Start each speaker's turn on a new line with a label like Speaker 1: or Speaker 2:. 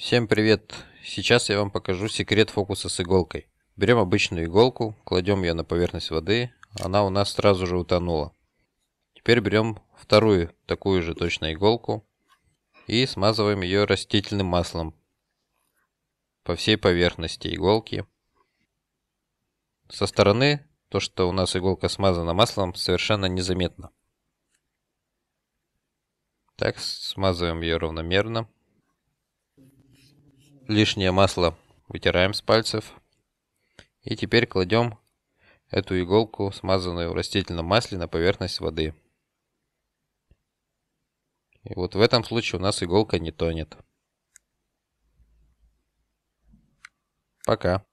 Speaker 1: Всем привет! Сейчас я вам покажу секрет фокуса с иголкой. Берем обычную иголку, кладем ее на поверхность воды, она у нас сразу же утонула. Теперь берем вторую, такую же точно иголку, и смазываем ее растительным маслом по всей поверхности иголки. Со стороны то, что у нас иголка смазана маслом, совершенно незаметно. Так, смазываем ее равномерно лишнее масло вытираем с пальцев. И теперь кладем эту иголку, смазанную в растительном масле, на поверхность воды. И вот в этом случае у нас иголка не тонет.
Speaker 2: Пока.